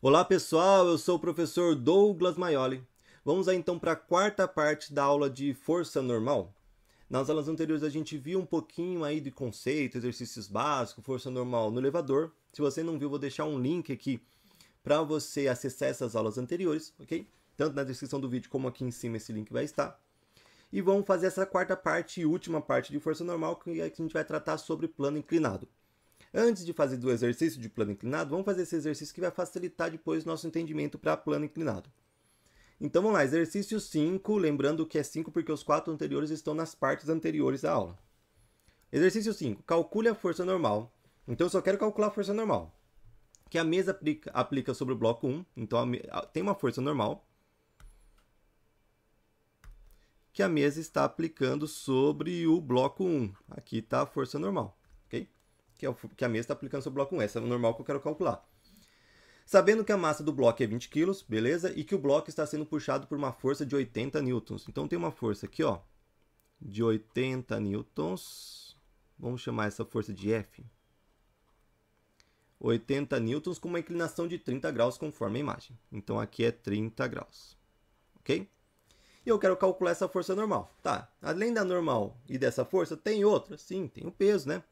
Olá pessoal, eu sou o professor Douglas Maioli. Vamos aí então para a quarta parte da aula de força normal. Nas aulas anteriores a gente viu um pouquinho aí de conceito, exercícios básicos, força normal no elevador. Se você não viu, vou deixar um link aqui para você acessar essas aulas anteriores, ok? Tanto na descrição do vídeo como aqui em cima esse link vai estar. E vamos fazer essa quarta parte e última parte de força normal, que é que a gente vai tratar sobre plano inclinado. Antes de fazer o exercício de plano inclinado, vamos fazer esse exercício que vai facilitar depois nosso entendimento para plano inclinado. Então vamos lá, exercício 5, lembrando que é 5 porque os quatro anteriores estão nas partes anteriores da aula. Exercício 5, calcule a força normal. Então eu só quero calcular a força normal, que a mesa aplica, aplica sobre o bloco 1, então a, tem uma força normal, que a mesa está aplicando sobre o bloco 1. Aqui está a força normal que, é o, que a mesa está aplicando sobre o bloco 1. Essa é o normal que eu quero calcular. Sabendo que a massa do bloco é 20 kg, beleza? E que o bloco está sendo puxado por uma força de 80 newtons. Então tem uma força aqui, ó, de 80 newtons. Vamos chamar essa força de F. 80 newtons com uma inclinação de 30 graus conforme a imagem. Então aqui é 30 graus, ok? E eu quero calcular essa força normal. Tá, além da normal e dessa força, tem outra? Sim, tem o peso, né?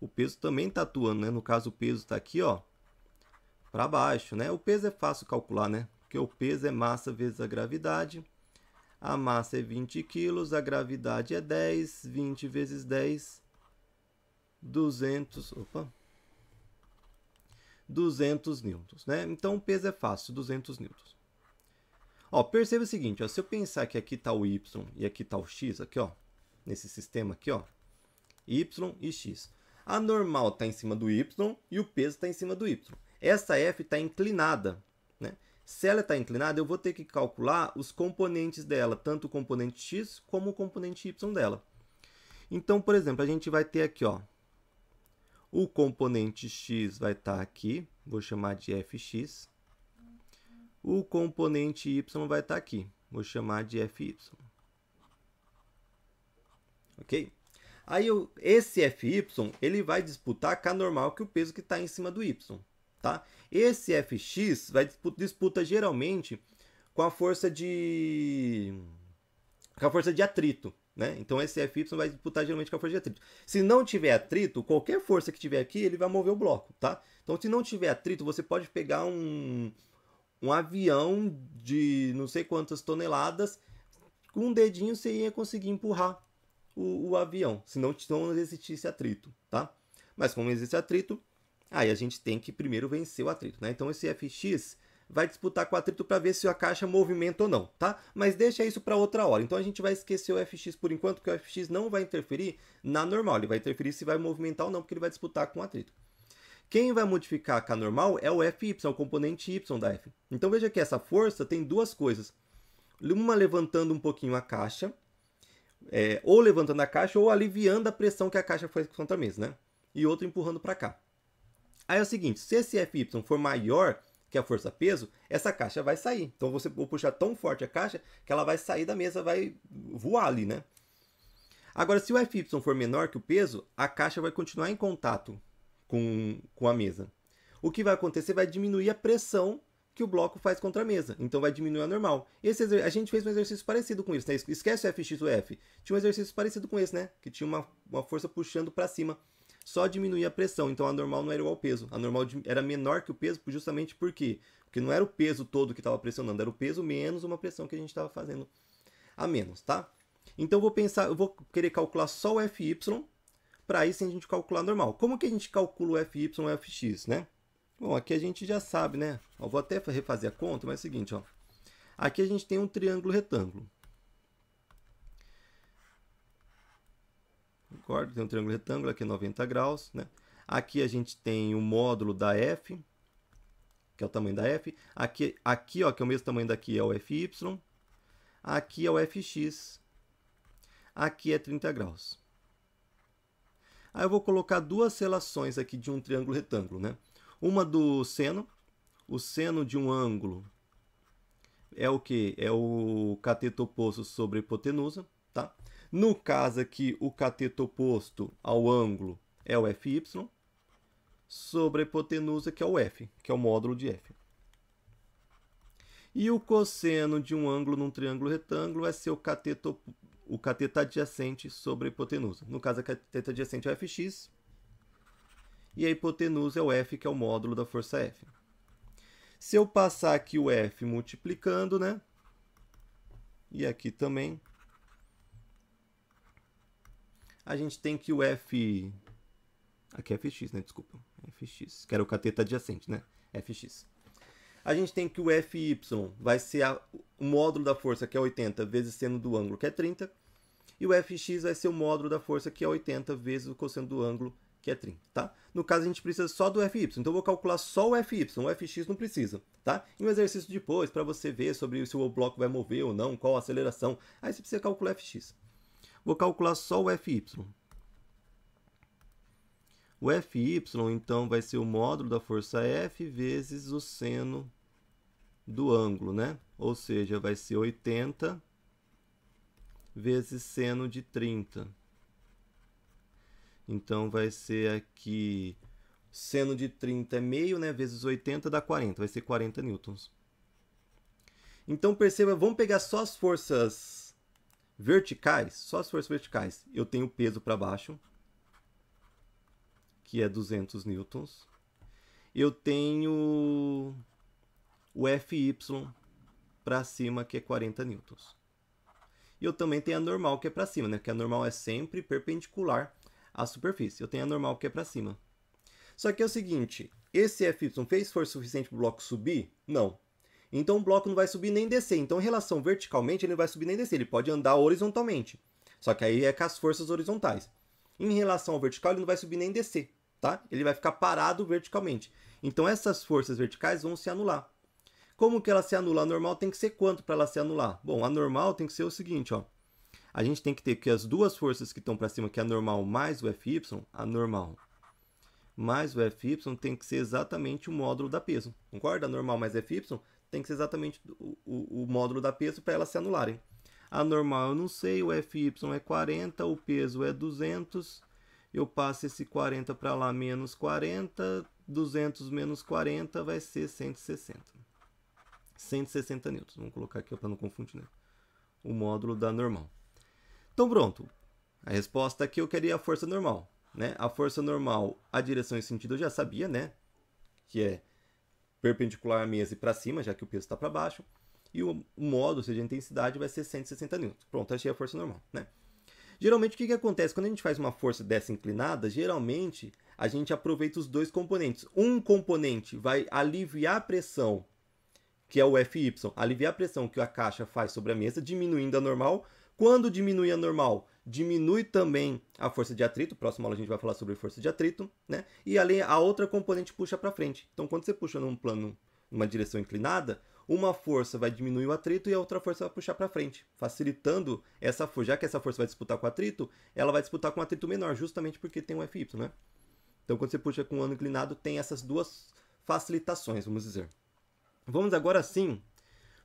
o peso também está atuando, né? No caso, o peso está aqui, ó, para baixo, né? O peso é fácil calcular, né? Porque o peso é massa vezes a gravidade. A massa é 20 kg, a gravidade é 10, 20 vezes 10, 200, opa, 200 newtons, né? Então, o peso é fácil, 200 newtons. Ó, perceba o seguinte, ó, se eu pensar que aqui está o y e aqui está o x, aqui, ó, nesse sistema aqui, ó, y e x. A normal está em cima do y e o peso está em cima do y. Essa f está inclinada. Né? Se ela está inclinada, eu vou ter que calcular os componentes dela, tanto o componente x como o componente y dela. Então, por exemplo, a gente vai ter aqui, ó, o componente x vai estar tá aqui, vou chamar de fx. O componente y vai estar tá aqui, vou chamar de fy. Ok? Aí eu, esse FY, ele vai disputar K normal, que é o peso que está em cima do Y, tá? Esse FX vai disputa, disputa geralmente com a força de com a força de atrito, né? Então esse FY vai disputar geralmente com a força de atrito. Se não tiver atrito, qualquer força que tiver aqui, ele vai mover o bloco, tá? Então se não tiver atrito, você pode pegar um um avião de não sei quantas toneladas, com um dedinho você ia conseguir empurrar o, o avião, se não, não existisse atrito, tá? Mas como existe atrito, aí a gente tem que primeiro vencer o atrito, né? Então esse FX vai disputar com o atrito para ver se a caixa movimenta ou não, tá? Mas deixa isso para outra hora. Então a gente vai esquecer o FX por enquanto, porque o FX não vai interferir na normal. Ele vai interferir se vai movimentar ou não, porque ele vai disputar com o atrito. Quem vai modificar a normal é o FY, é o componente Y da F. Então veja que essa força tem duas coisas. Uma levantando um pouquinho a caixa, é, ou levantando a caixa ou aliviando a pressão que a caixa faz contra a mesa, né? E outro empurrando para cá. Aí é o seguinte, se esse FY for maior que a força peso, essa caixa vai sair. Então você vou puxar tão forte a caixa que ela vai sair da mesa, vai voar ali, né? Agora, se o FY for menor que o peso, a caixa vai continuar em contato com, com a mesa. O que vai acontecer vai diminuir a pressão que o bloco faz contra a mesa. Então vai diminuir a normal. Esse a gente fez um exercício parecido com isso, né? Esquece o FX do F. Tinha um exercício parecido com esse, né? Que tinha uma, uma força puxando para cima. Só diminuía a pressão, então a normal não era igual ao peso. A normal era menor que o peso justamente por quê? Porque não era o peso todo que estava pressionando, era o peso menos uma pressão que a gente estava fazendo a menos, tá? Então eu vou pensar, eu vou querer calcular só o FY para aí sim a gente calcular normal. Como que a gente calcula o FY e o FX, né? Bom, aqui a gente já sabe, né? Eu vou até refazer a conta, mas é o seguinte, ó. Aqui a gente tem um triângulo retângulo. Concordo? Tem um triângulo retângulo, aqui é 90 graus, né? Aqui a gente tem o módulo da F, que é o tamanho da F. Aqui, aqui ó, que é o mesmo tamanho daqui, é o FY. Aqui é o FX. Aqui é 30 graus. Aí eu vou colocar duas relações aqui de um triângulo retângulo, né? Uma do seno. O seno de um ângulo é o que? É o cateto oposto sobre a hipotenusa, tá? No caso aqui, o cateto oposto ao ângulo é o FY sobre a hipotenusa, que é o F, que é o módulo de F. E o cosseno de um ângulo num triângulo retângulo é o cateto, o cateto adjacente sobre a hipotenusa. No caso, a cateta adjacente é o fx, e a hipotenusa é o F, que é o módulo da força F. Se eu passar aqui o F multiplicando, né? E aqui também. A gente tem que o F... Aqui é Fx, né? Desculpa. Fx. Que era o cateta adjacente, né? Fx. A gente tem que o Fy vai ser a... o módulo da força, que é 80, vezes seno do ângulo, que é 30. E o Fx vai ser o módulo da força, que é 80, vezes o cosseno do ângulo, que é 30, tá? No caso, a gente precisa só do FY, então eu vou calcular só o FY, o FX não precisa, tá? E um exercício depois, para você ver sobre se o bloco vai mover ou não, qual a aceleração, aí você precisa calcular FX. Vou calcular só o FY. O FY, então, vai ser o módulo da força F vezes o seno do ângulo, né? Ou seja, vai ser 80 vezes seno de 30 então vai ser aqui, seno de 30 é meio, né, vezes 80 dá 40, vai ser 40 newtons. Então perceba, vamos pegar só as forças verticais, só as forças verticais. Eu tenho peso para baixo, que é 200 newtons. Eu tenho o FY para cima, que é 40 newtons. E eu também tenho a normal, que é para cima, né? Que a normal é sempre perpendicular a superfície. Eu tenho a normal que é para cima. Só que é o seguinte, esse FY fez força suficiente para o bloco subir? Não. Então o bloco não vai subir nem descer. Então, em relação verticalmente, ele não vai subir nem descer. Ele pode andar horizontalmente. Só que aí é com as forças horizontais. Em relação ao vertical, ele não vai subir nem descer. Tá? Ele vai ficar parado verticalmente. Então, essas forças verticais vão se anular. Como que ela se anula? A normal tem que ser quanto para ela se anular? Bom, a normal tem que ser o seguinte, ó a gente tem que ter que as duas forças que estão para cima, que é a normal mais o Fy, a normal mais o Fy tem que ser exatamente o módulo da peso. Concorda? A normal mais Fy tem que ser exatamente o, o, o módulo da peso para elas se anularem. A normal eu não sei, o Fy é 40, o peso é 200. Eu passo esse 40 para lá, menos 40. 200 menos 40 vai ser 160. 160 newtons. Vamos colocar aqui para não confundir. Né? O módulo da normal. Então pronto. A resposta aqui é eu queria a força normal. Né? A força normal, a direção e sentido eu já sabia, né? Que é perpendicular à mesa e para cima, já que o peso está para baixo. E o modo, ou seja, a intensidade, vai ser 160 N. Pronto, achei a força normal, né? Geralmente, o que, que acontece? Quando a gente faz uma força dessa inclinada, geralmente a gente aproveita os dois componentes. Um componente vai aliviar a pressão, que é o FY, aliviar a pressão que a caixa faz sobre a mesa, diminuindo a normal, quando diminui a normal? Diminui também a força de atrito, próxima aula a gente vai falar sobre força de atrito, né? E além a outra componente puxa para frente. Então quando você puxa num plano, numa direção inclinada, uma força vai diminuir o atrito e a outra força vai puxar para frente, facilitando essa força. Já que essa força vai disputar com o atrito, ela vai disputar com um atrito menor, justamente porque tem um FY, né? Então, quando você puxa com o ângulo inclinado, tem essas duas facilitações, vamos dizer. Vamos agora sim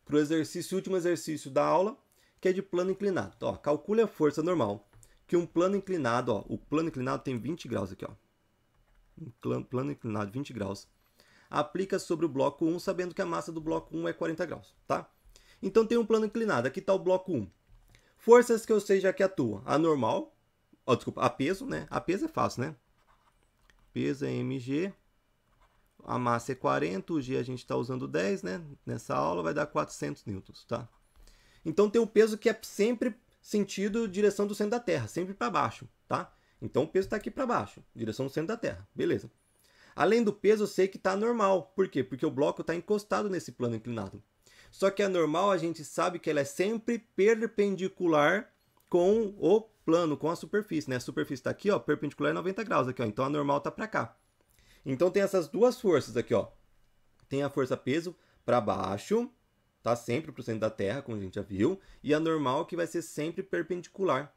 para o exercício, último exercício da aula, que é de plano inclinado. Ó, calcule a força normal que um plano inclinado, ó, o plano inclinado tem 20 graus aqui, ó. Um plano inclinado 20 graus. Aplica sobre o bloco 1, sabendo que a massa do bloco 1 é 40 graus, tá? Então tem um plano inclinado, aqui está o bloco 1. Forças que eu sei já que atuam. A normal, ó, desculpa, a peso, né? A peso é fácil, né? Peso é mg, a massa é 40, o g a gente está usando 10, né? Nessa aula vai dar 400 newtons, tá? Então tem um peso que é sempre sentido direção do centro da Terra, sempre para baixo, tá? Então o peso está aqui para baixo, direção do centro da Terra, beleza. Além do peso, eu sei que está normal. Por quê? Porque o bloco está encostado nesse plano inclinado. Só que a normal a gente sabe que ela é sempre perpendicular com o plano, com a superfície. Né? A superfície está aqui, ó, perpendicular é a 90 graus. Aqui, ó, então a normal está para cá. Então tem essas duas forças aqui. ó. Tem a força peso para baixo tá sempre para o centro da Terra, como a gente já viu, e a normal é que vai ser sempre perpendicular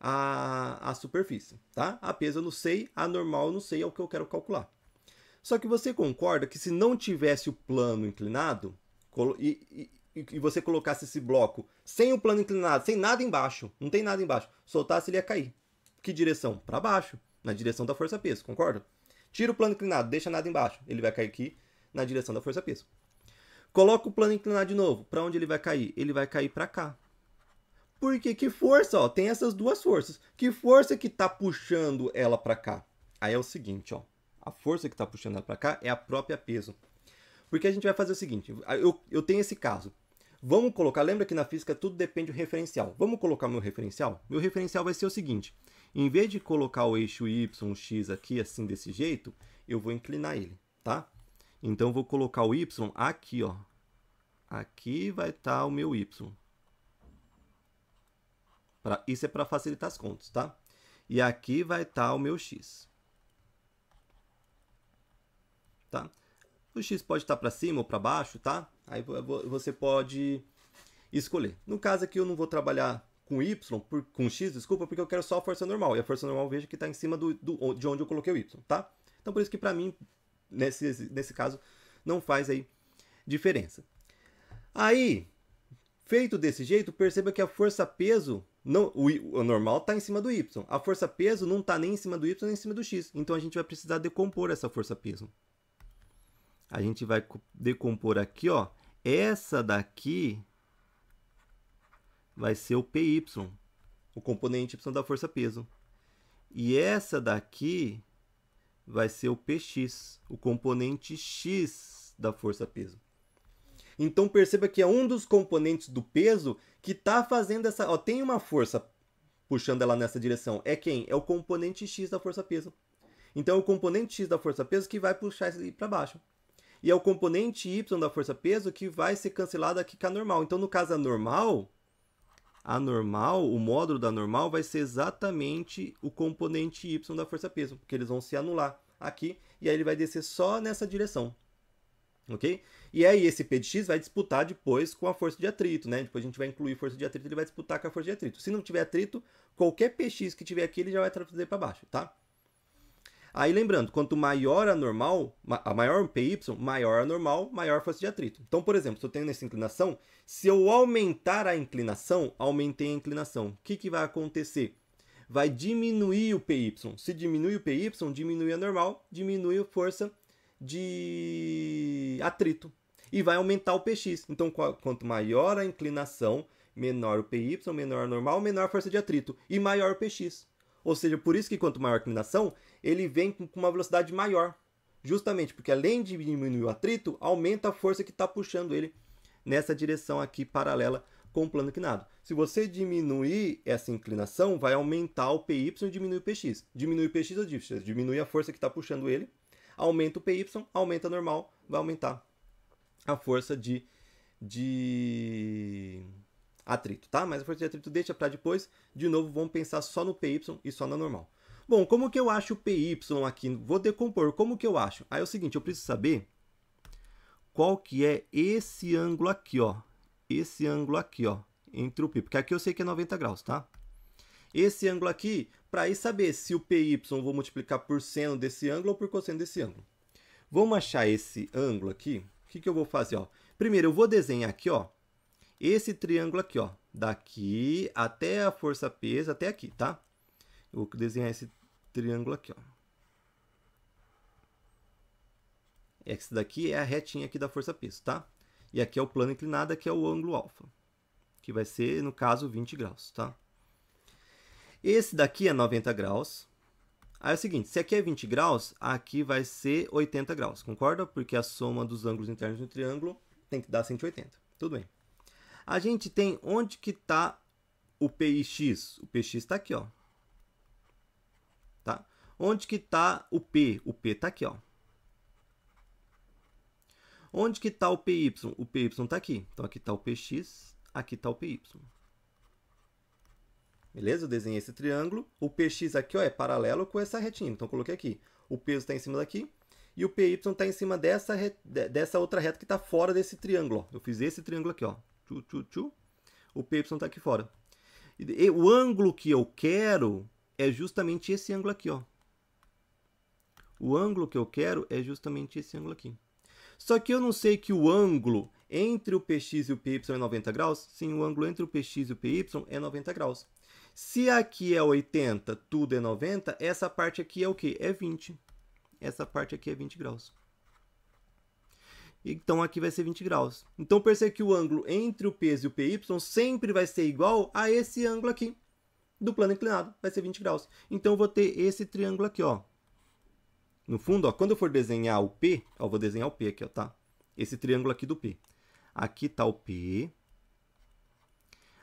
à, à superfície, tá? A peso eu não sei, a normal eu não sei, é o que eu quero calcular. Só que você concorda que se não tivesse o plano inclinado e, e, e você colocasse esse bloco sem o plano inclinado, sem nada embaixo, não tem nada embaixo, soltasse ele ia cair. Que direção? Para baixo, na direção da força peso, concorda? Tira o plano inclinado, deixa nada embaixo, ele vai cair aqui na direção da força peso. Coloca o plano inclinar de novo. Para onde ele vai cair? Ele vai cair para cá. Porque que força, ó, tem essas duas forças. Que força que está puxando ela para cá? Aí é o seguinte, ó. A força que está puxando ela para cá é a própria peso. Porque a gente vai fazer o seguinte, eu, eu tenho esse caso. Vamos colocar, lembra que na física tudo depende do referencial. Vamos colocar meu referencial? Meu referencial vai ser o seguinte. Em vez de colocar o eixo y, x aqui assim desse jeito, eu vou inclinar ele, tá? Então eu vou colocar o y aqui, ó, Aqui vai estar tá o meu y. Pra, isso é para facilitar as contas, tá? E aqui vai estar tá o meu x. Tá? O x pode estar tá para cima ou para baixo, tá? Aí você pode escolher. No caso aqui eu não vou trabalhar com y, por, com x, desculpa, porque eu quero só a força normal. E a força normal veja que está em cima do, do, de onde eu coloquei o y, tá? Então por isso que para mim, nesse, nesse caso, não faz aí diferença. Aí, feito desse jeito, perceba que a força peso não, o, o normal está em cima do y. A força peso não está nem em cima do y nem em cima do x. Então a gente vai precisar decompor essa força peso. A gente vai decompor aqui, ó. Essa daqui vai ser o py, o componente y da força peso. E essa daqui vai ser o px, o componente x da força peso. Então perceba que é um dos componentes do peso que está fazendo essa. Ó, tem uma força puxando ela nessa direção. É quem? É o componente X da força peso. Então é o componente X da força peso que vai puxar isso para baixo. E é o componente Y da força peso que vai ser cancelado aqui com é a normal. Então no caso anormal, a normal, o módulo da normal vai ser exatamente o componente Y da força peso, porque eles vão se anular aqui e aí ele vai descer só nessa direção ok? E aí esse P de X vai disputar depois com a força de atrito, né? Depois a gente vai incluir força de atrito, ele vai disputar com a força de atrito. Se não tiver atrito, qualquer PX que tiver aqui, ele já vai trazer para baixo, tá? Aí lembrando, quanto maior a normal, a maior PY, maior a normal, maior a força de atrito. Então, por exemplo, se eu tenho essa inclinação, se eu aumentar a inclinação, aumentei a inclinação. O que, que vai acontecer? Vai diminuir o PY. Se diminui o PY, diminui a normal, diminui a força de atrito e vai aumentar o px. Então, quanto maior a inclinação, menor o py, menor o normal, menor a força de atrito e maior o px. Ou seja, por isso que quanto maior a inclinação, ele vem com uma velocidade maior. Justamente porque além de diminuir o atrito, aumenta a força que está puxando ele nessa direção aqui paralela com o plano inclinado. Se você diminuir essa inclinação, vai aumentar o PY e diminuir o PX. Diminui o PX ou diminui a força que está puxando ele aumenta o PY, aumenta normal, vai aumentar a força de, de atrito, tá? Mas a força de atrito deixa para depois. De novo, vamos pensar só no PY e só na normal. Bom, como que eu acho o PY aqui? Vou decompor. Como que eu acho? Aí é o seguinte, eu preciso saber qual que é esse ângulo aqui, ó. Esse ângulo aqui, ó, entre o PY. Porque aqui eu sei que é 90 graus, tá? esse ângulo aqui para saber se o PY eu vou multiplicar por seno desse ângulo ou por cosseno desse ângulo. Vamos achar esse ângulo aqui. O que, que eu vou fazer? Ó? Primeiro, eu vou desenhar aqui ó, esse triângulo aqui. Ó, daqui até a força peso até aqui, tá? Eu vou desenhar esse triângulo aqui. Ó. Esse daqui é a retinha aqui da força peso, tá? E aqui é o plano inclinado, que é o ângulo alfa, que vai ser, no caso, 20 graus, tá? Esse daqui é 90 graus. Aí é o seguinte, se aqui é 20 graus, aqui vai ser 80 graus, concorda? Porque a soma dos ângulos internos do triângulo tem que dar 180. Tudo bem. A gente tem onde que está o PIX? O PX está aqui, ó. Tá? Onde que está o P? O P está aqui, ó. Onde que está o PY? O PY está aqui. Então, aqui está o PX, aqui está o PY. Beleza? Eu desenhei esse triângulo. O PX aqui ó, é paralelo com essa retinha, então coloquei aqui. O peso está em cima daqui e o PY está em cima dessa, re... dessa outra reta que está fora desse triângulo. Ó. Eu fiz esse triângulo aqui, ó. Tchu, tchu, tchu. O PY está aqui fora. E o ângulo que eu quero é justamente esse ângulo aqui, ó. O ângulo que eu quero é justamente esse ângulo aqui. Só que eu não sei que o ângulo entre o px e o py é 90 graus? Sim, o ângulo entre o px e o py é 90 graus. Se aqui é 80, tudo é 90, essa parte aqui é o quê? É 20. Essa parte aqui é 20 graus. Então aqui vai ser 20 graus. Então perceba que o ângulo entre o peso e o PY sempre vai ser igual a esse ângulo aqui do plano inclinado, vai ser 20 graus. Então eu vou ter esse triângulo aqui, ó. No fundo, ó, quando eu for desenhar o P, ó, vou desenhar o P aqui, ó, tá? Esse triângulo aqui do P. Aqui tá o P.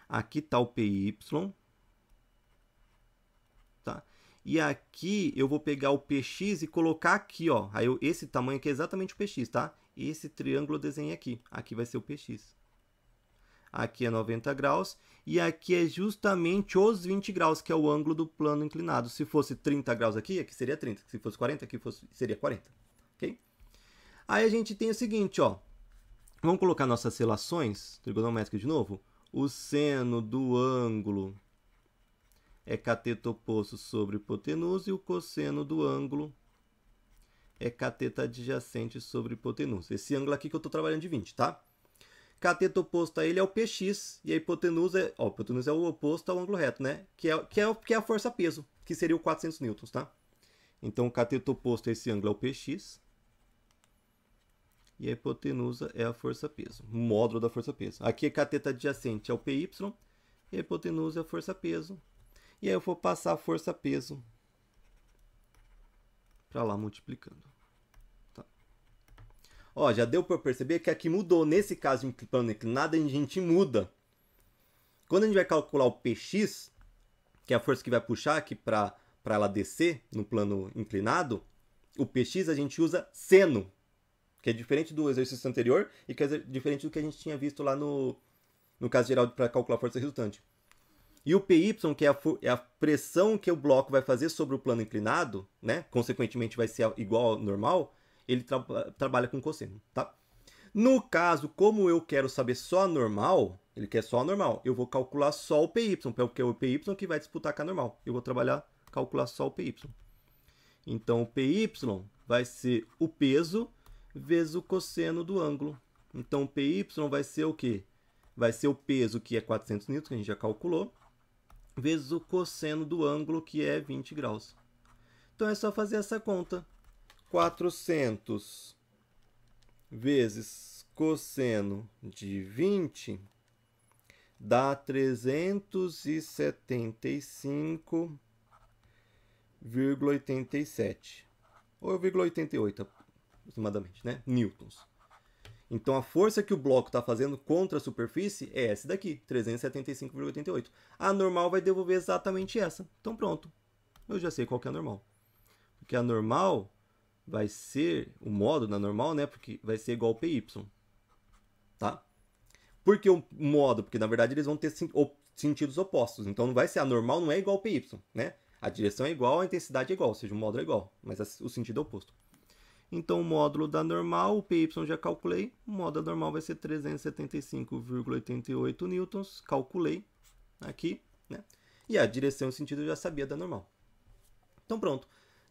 Aqui tá o PY tá? E aqui eu vou pegar o PX e colocar aqui, ó. Aí eu, esse tamanho aqui é exatamente o PX, tá? Esse triângulo eu desenhei aqui. Aqui vai ser o PX. Aqui é 90 graus. E aqui é justamente os 20 graus, que é o ângulo do plano inclinado. Se fosse 30 graus aqui, aqui seria 30. Se fosse 40, aqui fosse, seria 40. Ok? Aí a gente tem o seguinte, ó. Vamos colocar nossas relações trigonométricas de novo. O seno do ângulo é cateto oposto sobre hipotenusa e o cosseno do ângulo é cateta adjacente sobre hipotenusa. Esse ângulo aqui que eu estou trabalhando de 20, tá? Cateto oposto a ele é o px e a hipotenusa, é, ó, a hipotenusa é o oposto ao ângulo reto, né? Que é, que, é, que é a força peso, que seria o 400 newtons, tá? Então, o cateto oposto a esse ângulo é o px e a hipotenusa é a força peso, módulo da força peso. Aqui é cateta adjacente ao py e a hipotenusa é a força peso, e aí eu vou passar a força peso para lá multiplicando. Tá. Ó, já deu para perceber que aqui mudou. Nesse caso, em plano inclinado, a gente muda. Quando a gente vai calcular o Px, que é a força que vai puxar aqui para ela descer no plano inclinado, o Px a gente usa seno, que é diferente do exercício anterior e que é diferente do que a gente tinha visto lá no, no caso geral para calcular a força resultante. E o PY, que é a, é a pressão que o bloco vai fazer sobre o plano inclinado, né? consequentemente vai ser igual ao normal, ele tra trabalha com cosseno. Tá? No caso, como eu quero saber só a normal, ele quer só a normal, eu vou calcular só o PY, porque é o PY que vai disputar com a normal. Eu vou trabalhar, calcular só o PY. Então, o PY vai ser o peso vezes o cosseno do ângulo. Então, o PY vai ser o quê? Vai ser o peso, que é 400 N, que a gente já calculou, vezes o cosseno do ângulo, que é 20 graus. Então, é só fazer essa conta. 400 vezes cosseno de 20 dá 375,87 ou 0,88 aproximadamente, né? Newtons. Então a força que o bloco está fazendo contra a superfície é essa daqui, 375,88. A normal vai devolver exatamente essa. Então pronto, eu já sei qual é a normal. Porque a normal vai ser, o modo da normal, né? Porque vai ser igual ao PY, tá? Por que o modo? Porque na verdade eles vão ter sentidos opostos. Então não vai ser a normal, não é igual ao PY, né? A direção é igual, a intensidade é igual, ou seja, o modo é igual, mas o sentido é oposto. Então, o módulo da normal, o PY já calculei, o módulo da normal vai ser 375,88 newtons, calculei aqui, né? E a direção e sentido eu já sabia da normal. Então, pronto.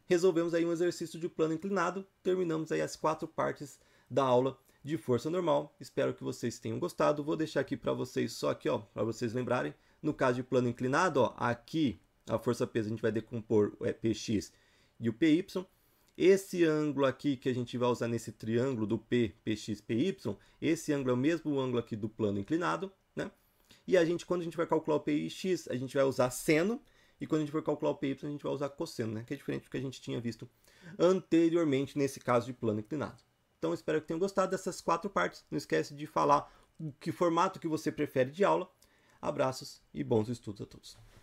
Resolvemos aí um exercício de plano inclinado, terminamos aí as quatro partes da aula de força normal. Espero que vocês tenham gostado. Vou deixar aqui para vocês só aqui, ó, para vocês lembrarem. No caso de plano inclinado, ó, aqui a força peso a gente vai decompor é, px e o py. Esse ângulo aqui que a gente vai usar nesse triângulo do P, PX, PY, esse ângulo é o mesmo ângulo aqui do plano inclinado, né? E a gente, quando a gente vai calcular o PIX, a gente vai usar seno, e quando a gente for calcular o PY, a gente vai usar cosseno, né? Que é diferente do que a gente tinha visto anteriormente nesse caso de plano inclinado. Então, espero que tenham gostado dessas quatro partes. Não esquece de falar o que formato que você prefere de aula. Abraços e bons estudos a todos.